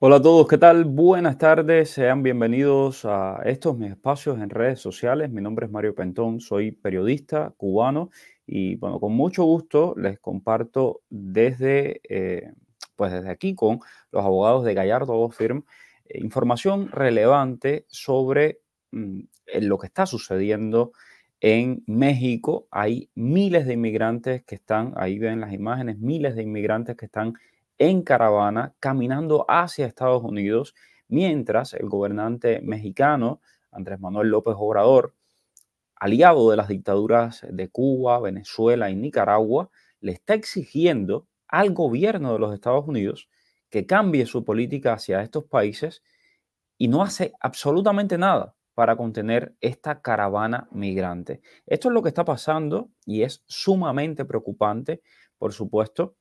Hola a todos, ¿qué tal? Buenas tardes, sean bienvenidos a estos mis espacios en redes sociales. Mi nombre es Mario Pentón, soy periodista cubano y bueno, con mucho gusto les comparto desde, eh, pues desde aquí con los abogados de Gallardo Firm eh, información relevante sobre mm, eh, lo que está sucediendo en México. Hay miles de inmigrantes que están, ahí ven las imágenes, miles de inmigrantes que están en caravana caminando hacia Estados Unidos, mientras el gobernante mexicano, Andrés Manuel López Obrador, aliado de las dictaduras de Cuba, Venezuela y Nicaragua, le está exigiendo al gobierno de los Estados Unidos que cambie su política hacia estos países y no hace absolutamente nada para contener esta caravana migrante. Esto es lo que está pasando y es sumamente preocupante, por supuesto,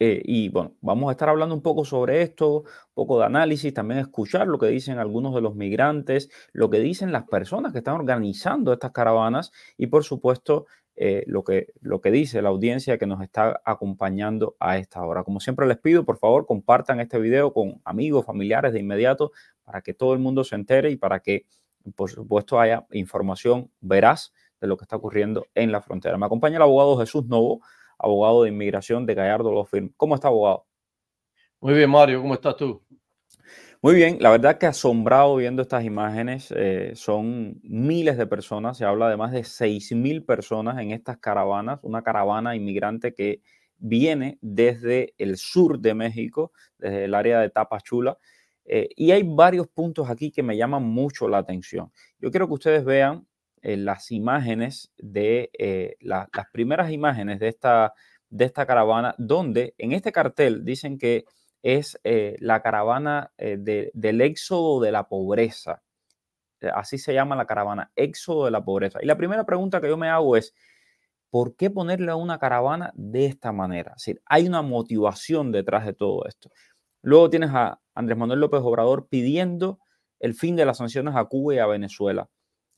eh, y bueno, vamos a estar hablando un poco sobre esto, un poco de análisis, también escuchar lo que dicen algunos de los migrantes, lo que dicen las personas que están organizando estas caravanas y por supuesto eh, lo, que, lo que dice la audiencia que nos está acompañando a esta hora. Como siempre les pido, por favor, compartan este video con amigos, familiares de inmediato para que todo el mundo se entere y para que, por supuesto, haya información veraz de lo que está ocurriendo en la frontera. Me acompaña el abogado Jesús Novo abogado de inmigración de Gallardo Law Firm. ¿Cómo está, abogado? Muy bien, Mario, ¿cómo estás tú? Muy bien, la verdad que asombrado viendo estas imágenes, eh, son miles de personas, se habla de más de 6.000 personas en estas caravanas, una caravana inmigrante que viene desde el sur de México, desde el área de Tapachula, eh, y hay varios puntos aquí que me llaman mucho la atención. Yo quiero que ustedes vean las imágenes de eh, las primeras imágenes de esta, de esta caravana, donde en este cartel dicen que es eh, la caravana eh, del éxodo de la pobreza. Así se llama la caravana, éxodo de la pobreza. Y la primera pregunta que yo me hago es, ¿por qué ponerle a una caravana de esta manera? Es decir, hay una motivación detrás de todo esto. Luego tienes a Andrés Manuel López Obrador pidiendo el fin de las sanciones a Cuba y a Venezuela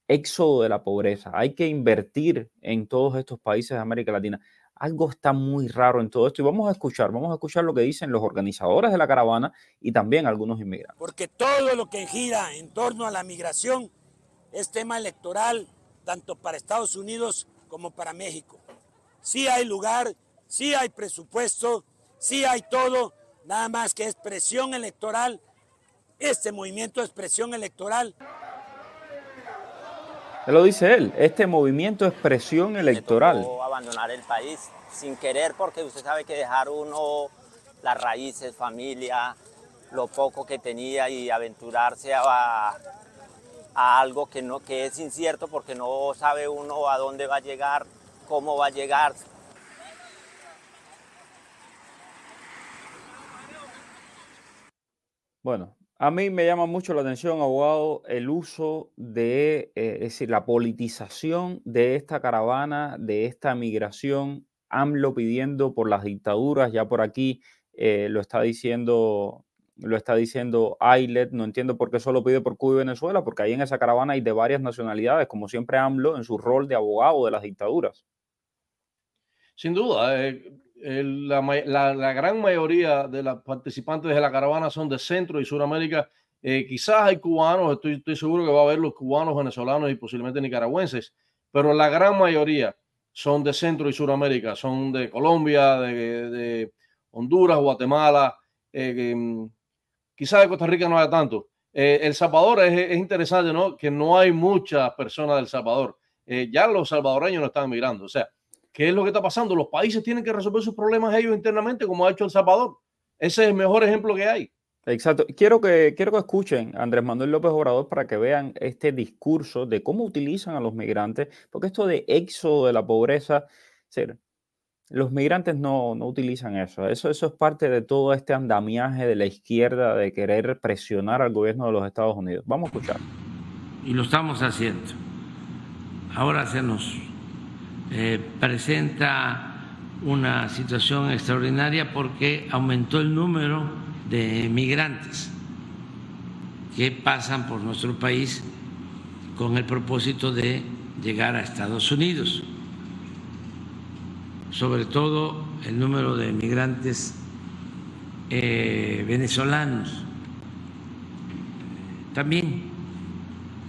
éxodo de la pobreza, hay que invertir en todos estos países de América Latina. Algo está muy raro en todo esto y vamos a escuchar, vamos a escuchar lo que dicen los organizadores de la caravana y también algunos inmigrantes. Porque todo lo que gira en torno a la migración es tema electoral tanto para Estados Unidos como para México. si hay lugar, si hay presupuesto, si hay todo, nada más que es presión electoral. Este movimiento es expresión electoral. Él lo dice él, este movimiento es presión electoral. abandonar el país sin querer porque usted sabe que dejar uno las raíces, familia, lo poco que tenía y aventurarse a, a algo que, no, que es incierto porque no sabe uno a dónde va a llegar, cómo va a llegar, Bueno, a mí me llama mucho la atención, abogado, el uso de, eh, es decir, la politización de esta caravana, de esta migración, AMLO pidiendo por las dictaduras, ya por aquí eh, lo está diciendo, lo está diciendo Ailet, no entiendo por qué solo pide por Cuba y Venezuela, porque ahí en esa caravana hay de varias nacionalidades, como siempre AMLO en su rol de abogado de las dictaduras. Sin duda, eh, la, gran mayoría de los participantes de la caravana son de Centro y Sudamérica. Eh, quizás hay cubanos, estoy, seguro que va a haber los cubanos, venezolanos y posiblemente nicaragüenses, pero la gran mayoría son de Centro y Sudamérica, son de Colombia, de, de Honduras, Guatemala, eh, mm, quizás de Costa Rica no haya tanto. Eh, el Salvador es, es, interesante, ¿no? Que no hay muchas personas del Salvador. ya los salvadoreños no están migrando, o sea, ¿Qué es lo que está pasando? Los países tienen que resolver sus problemas ellos internamente, como ha hecho El Salvador. Ese es el mejor ejemplo que hay. Exacto. Quiero que, quiero que escuchen Andrés Manuel López Obrador para que vean este discurso de cómo utilizan a los migrantes, porque esto de éxodo de la pobreza, ser, los migrantes no, no utilizan eso. eso. Eso es parte de todo este andamiaje de la izquierda de querer presionar al gobierno de los Estados Unidos. Vamos a escuchar. Y lo estamos haciendo. Ahora se nos eh, presenta una situación extraordinaria porque aumentó el número de migrantes que pasan por nuestro país con el propósito de llegar a Estados Unidos. Sobre todo el número de migrantes eh, venezolanos, también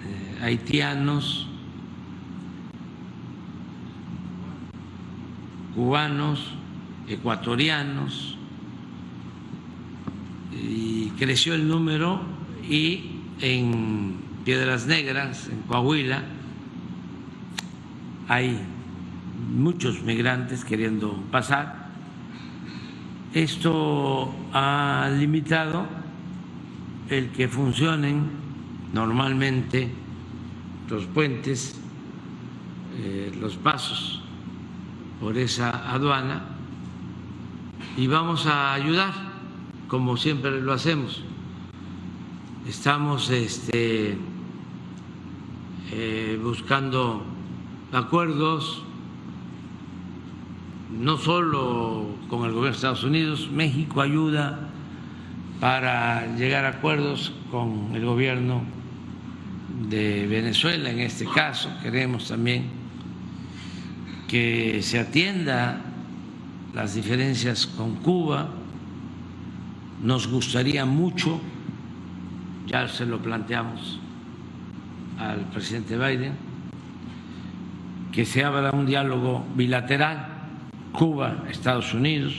eh, haitianos, cubanos, ecuatorianos, y creció el número y en Piedras Negras, en Coahuila, hay muchos migrantes queriendo pasar. Esto ha limitado el que funcionen normalmente los puentes, eh, los pasos por esa aduana y vamos a ayudar, como siempre lo hacemos. Estamos este, eh, buscando acuerdos no solo con el gobierno de Estados Unidos, México ayuda para llegar a acuerdos con el gobierno de Venezuela, en este caso queremos también que se atienda las diferencias con Cuba. Nos gustaría mucho, ya se lo planteamos al presidente Biden, que se abra un diálogo bilateral Cuba-Estados Unidos.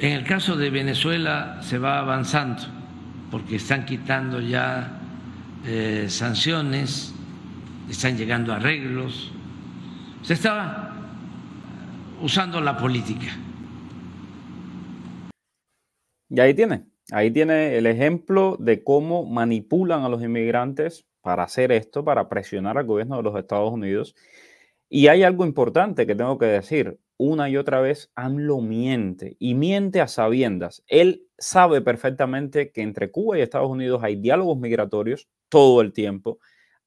En el caso de Venezuela se va avanzando porque están quitando ya eh, sanciones están llegando arreglos. Se estaba usando la política. Y ahí tiene, ahí tiene el ejemplo de cómo manipulan a los inmigrantes para hacer esto, para presionar al gobierno de los Estados Unidos. Y hay algo importante que tengo que decir. Una y otra vez AMLO miente y miente a sabiendas. Él sabe perfectamente que entre Cuba y Estados Unidos hay diálogos migratorios todo el tiempo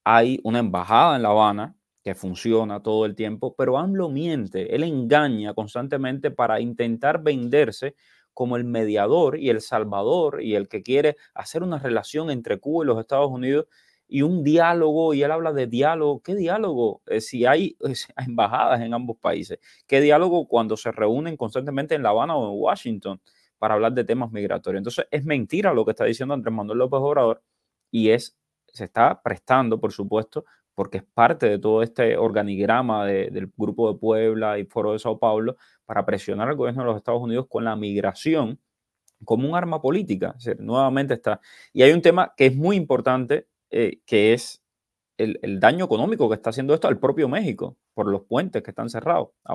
hay una embajada en La Habana que funciona todo el tiempo, pero AMLO miente, él engaña constantemente para intentar venderse como el mediador y el salvador y el que quiere hacer una relación entre Cuba y los Estados Unidos y un diálogo, y él habla de diálogo, ¿qué diálogo? Eh, si hay embajadas en ambos países, ¿qué diálogo cuando se reúnen constantemente en La Habana o en Washington para hablar de temas migratorios? Entonces es mentira lo que está diciendo Andrés Manuel López Obrador y es se está prestando, por supuesto, porque es parte de todo este organigrama del Grupo de Puebla y Foro de Sao Paulo para presionar al gobierno de los Estados Unidos con la migración como un arma política. nuevamente está. Y hay un tema que es muy importante, eh, que es el, daño económico que está haciendo esto al propio México por los puentes que están cerrados. Ah,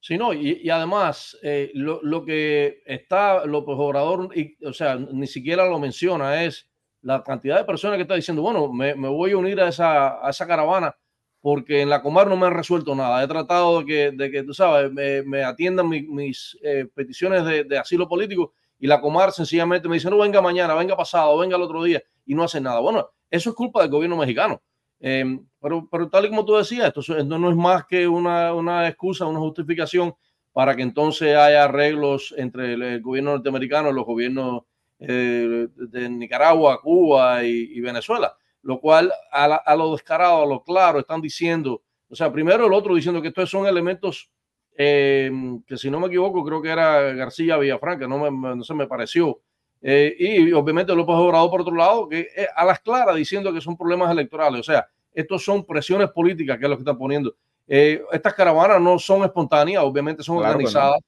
sí, no, y, además eh, lo, que está López Obrador, o sea, ni siquiera lo menciona, es la cantidad de personas que está diciendo, bueno, me, voy a unir a esa, a esa, caravana porque en la comar no me han resuelto nada. He tratado de que, de que tú sabes, me, atiendan mis, eh, peticiones de, asilo político y la comar sencillamente me dice, no, venga mañana, venga pasado, venga el otro día y no hace nada. Bueno, eso es culpa del gobierno mexicano. Em, pero, pero tal y como tú decías, esto, no es más que una, excusa, una justificación para que entonces haya arreglos entre el, el gobierno norteamericano y los gobiernos eh, de Nicaragua, Cuba y, Venezuela, lo cual a, lo descarado, a lo claro, están diciendo, o sea, primero el otro diciendo que estos son elementos eh, que si no me equivoco creo que era García Villafranca, no, se me pareció, eh, y obviamente López Obrador por otro lado, que a las claras diciendo que son problemas electorales, o sea, estos son presiones políticas que es lo que están poniendo. estas caravanas no son espontáneas, obviamente son organizadas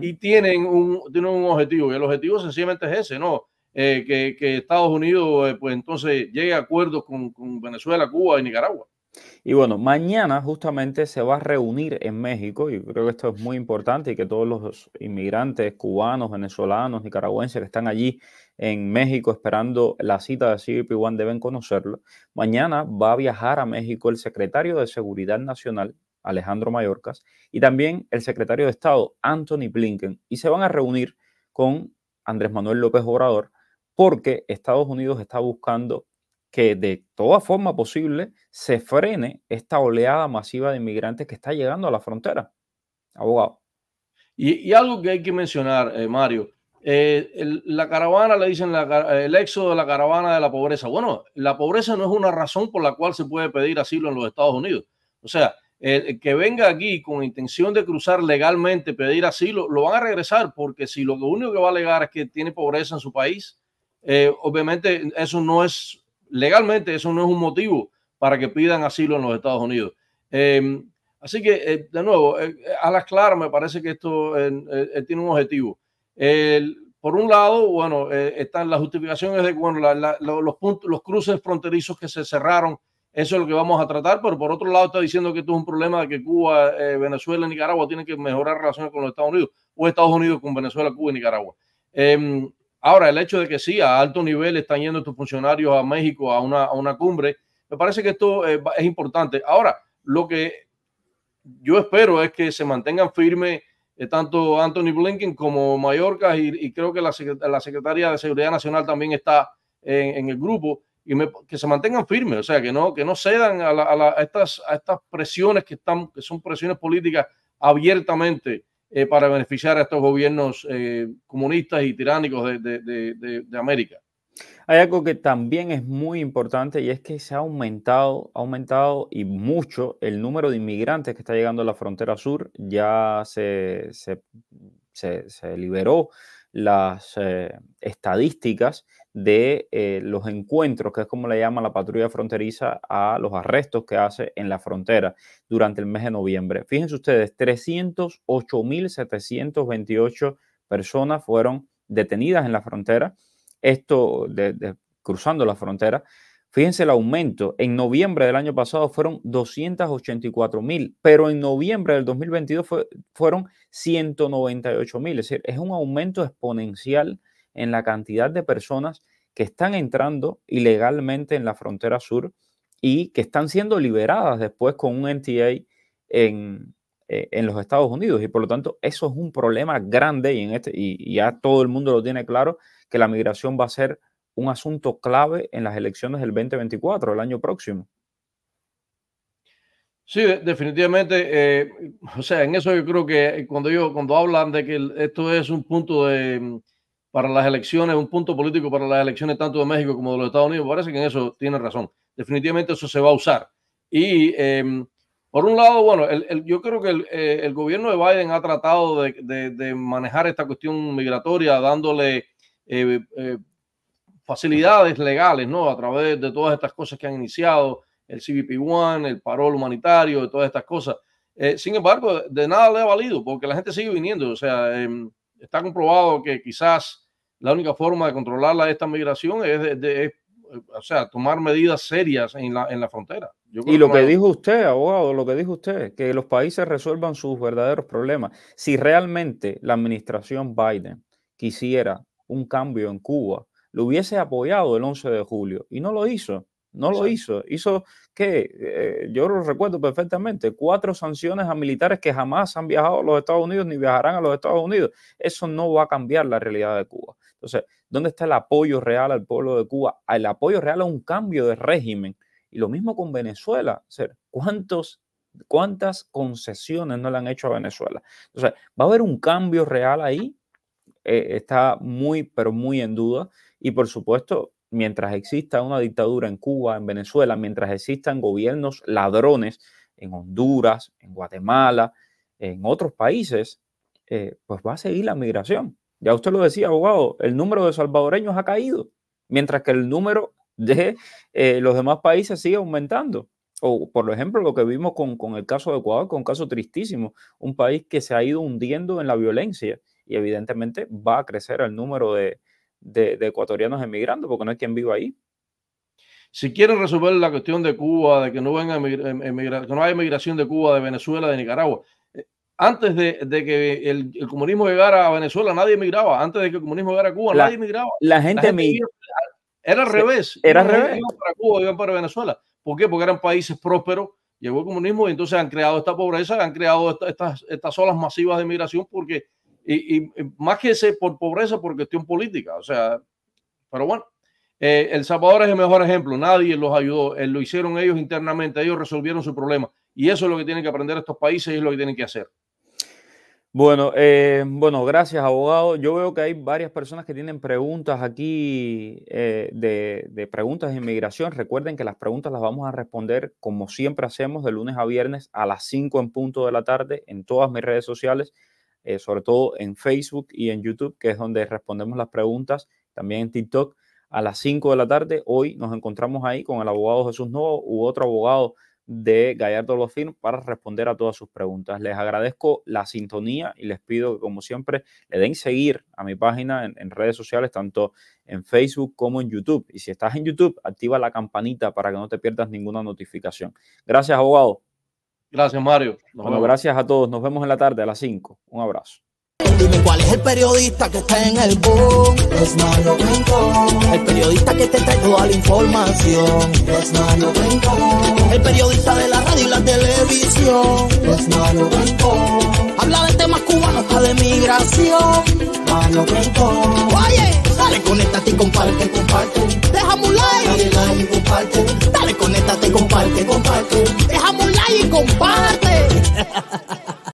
y tienen un, objetivo. Y el objetivo sencillamente es ese, ¿no? Eh, que, Estados Unidos, eh, pues entonces, llegue a acuerdos con, Venezuela, Cuba y Nicaragua. Y bueno, mañana justamente se va a reunir en México, y creo que esto es muy importante y que todos los inmigrantes cubanos, venezolanos, nicaragüenses que están allí en México esperando la cita de CBP One deben conocerlo. Mañana va a viajar a México el secretario de Seguridad Nacional Alejandro Mallorcas y también el secretario de Estado, Anthony Blinken, y se van a reunir con Andrés Manuel López Obrador porque Estados Unidos está buscando que de toda forma posible se frene esta oleada masiva de inmigrantes que está llegando a la frontera. Abogado. Y, algo que hay que mencionar, eh, Mario, eh, la caravana, le dicen el éxodo de la caravana de la pobreza. Bueno, la pobreza no es una razón por la cual se puede pedir asilo en los Estados Unidos. O sea, el, que venga aquí con intención de cruzar legalmente, pedir asilo, lo van a regresar porque si lo único que va a alegar es que tiene pobreza en su país, eh, obviamente eso no es legalmente, eso no es un motivo para que pidan asilo en los Estados Unidos. Em, así que, eh, de nuevo, eh, a las claras me parece que esto tiene un objetivo. por un lado, bueno, están las justificaciones de los, puntos, los cruces fronterizos que se cerraron eso es lo que vamos a tratar, pero por otro lado está diciendo que esto es un problema de que Cuba, eh, Venezuela y Nicaragua tienen que mejorar relaciones con los Estados Unidos o Estados Unidos con Venezuela, Cuba y Nicaragua. Em, ahora, el hecho de que sí, a alto nivel están yendo estos funcionarios a México a una, cumbre, me parece que esto eh, es importante. Ahora, lo que yo espero es que se mantengan firmes eh, tanto Anthony Blinken como Mallorca y, creo que la, la, de Seguridad Nacional también está en el grupo que se mantengan firmes, o sea, que no, que no cedan a, a, estas, a estas presiones que, están, que son presiones políticas abiertamente eh, para beneficiar a estos gobiernos eh, comunistas y tiránicos de, de, de, América. Hay algo que también es muy importante y es que se ha aumentado, aumentado y mucho el número de inmigrantes que está llegando a la frontera sur. Ya se, se, se, se liberó las eh, estadísticas de eh, los encuentros, que es como le llama la patrulla fronteriza a los arrestos que hace en la frontera durante el mes de noviembre. Fíjense ustedes, 308.728 personas fueron detenidas en la frontera, esto de, cruzando la frontera, Fíjense el aumento. En noviembre del año pasado fueron 284 mil, pero en noviembre del 2022 fueron 198 mil. Es decir, es un aumento exponencial en la cantidad de personas que están entrando ilegalmente en la frontera sur y que están siendo liberadas después con un NTA eh, en, los Estados Unidos. Y por lo tanto, eso es un problema grande y, en este, y ya todo el mundo lo tiene claro, que la migración va a ser un asunto clave en las elecciones del 2024, el año próximo. Sí, definitivamente. Eh, o sea, en eso yo creo que eh, cuando yo cuando hablan de que esto es un punto de, mm, para las elecciones, un punto político para las elecciones tanto de México como de los Estados Unidos, parece que en eso tiene razón. Definitivamente eso se va a usar. Y em, por un lado, bueno, el, yo creo que el, eh, el, gobierno de Biden ha tratado de, de, manejar esta cuestión migratoria dándole eh, facilidades legales, ¿no? A través de todas estas cosas que han iniciado, el CBP-1, el parol humanitario, todas estas cosas. Eh, sin embargo, de nada le ha valido porque la gente sigue viniendo. O sea, em, está comprobado que quizás la única forma de controlar esta migración es, o sea, tomar medidas serias en la, frontera. y lo que, que dijo usted, abogado, lo que dijo usted, que los países resuelvan sus verdaderos problemas. Si realmente la administración Biden quisiera un cambio en Cuba, lo hubiese apoyado el 11 de julio y no lo hizo. No lo hizo. Hizo que, eh, yo lo recuerdo perfectamente, cuatro sanciones a militares que jamás han viajado a los Estados Unidos ni viajarán a los Estados Unidos. Eso no va a cambiar la realidad de Cuba. Entonces, ¿dónde está el apoyo real al pueblo de Cuba? El apoyo real a un cambio de régimen. Y lo mismo con Venezuela. ¿Cuántos ¿Cuántas concesiones no le han hecho a Venezuela? Entonces, ¿va a haber un cambio real ahí? Eh, está muy, pero muy en duda. Y por supuesto, mientras exista una dictadura en Cuba, en Venezuela, mientras existan gobiernos ladrones en Honduras, en Guatemala, en otros países, eh, pues va a seguir la migración. Ya usted lo decía, abogado, el número de salvadoreños ha caído, mientras que el número de eh, los demás países sigue aumentando. O, por ejemplo, lo que vimos con, con el caso de Ecuador, con un caso tristísimo, un país que se ha ido hundiendo en la violencia y evidentemente va a crecer el número de, de, ecuatorianos emigrando, porque no hay quien viva ahí. Si quieren resolver la cuestión de Cuba, de que no, venga em, emigración de Cuba, de Venezuela, de Nicaragua, eh, antes de, que el, comunismo llegara a Venezuela, nadie emigraba. Antes de que el comunismo llegara a Cuba, nadie emigraba. La gente, Era al revés. Era al revés. Iban para Cuba, iban para Venezuela. ¿Por qué? Porque eran países prósperos. Llegó el comunismo y entonces han creado esta pobreza, han creado estas, estas olas masivas de migración porque y, más que ese por pobreza, por cuestión política. O sea, pero bueno, eh, El Salvador es el mejor ejemplo. Nadie los ayudó, eh, lo hicieron ellos internamente, ellos resolvieron su problema. Y eso es lo que tienen que aprender estos países y es lo que tienen que hacer. Bueno, eh, bueno, gracias abogado. Yo veo que hay varias personas que tienen preguntas aquí de, de, preguntas de inmigración. Recuerden que las preguntas las vamos a responder como siempre hacemos de lunes a viernes a las 5 en punto de la tarde en todas mis redes sociales. Eh, sobre todo en Facebook y en YouTube, que es donde respondemos las preguntas, también en TikTok. A las 5 de la tarde, hoy nos encontramos ahí con el abogado Jesús Novo u otro abogado de Gallardo Lofín para responder a todas sus preguntas. Les agradezco la sintonía y les pido que, como siempre, le den seguir a mi página en, redes sociales, tanto en Facebook como en YouTube. Y si estás en YouTube, activa la campanita para que no te pierdas ninguna notificación. Gracias, abogado. Gracias, Mario. bueno, gracias a todos. Nos vemos en la tarde a las 5. Un abrazo. Dime cuál es el periodista que está en el boom. Es Mario Rincón. El periodista que te trae toda la información. Es Mario Rincón. El periodista de la radio y la televisión. Es Mario Rincón. Habla de temas cubanos, hasta de migración. Mario Rincón. Oye, dale, conéctate y comparte, comparte. Déjame un like. Dale like y comparte. Dale, conéctate y comparte, comparte. Déjame un like comparte.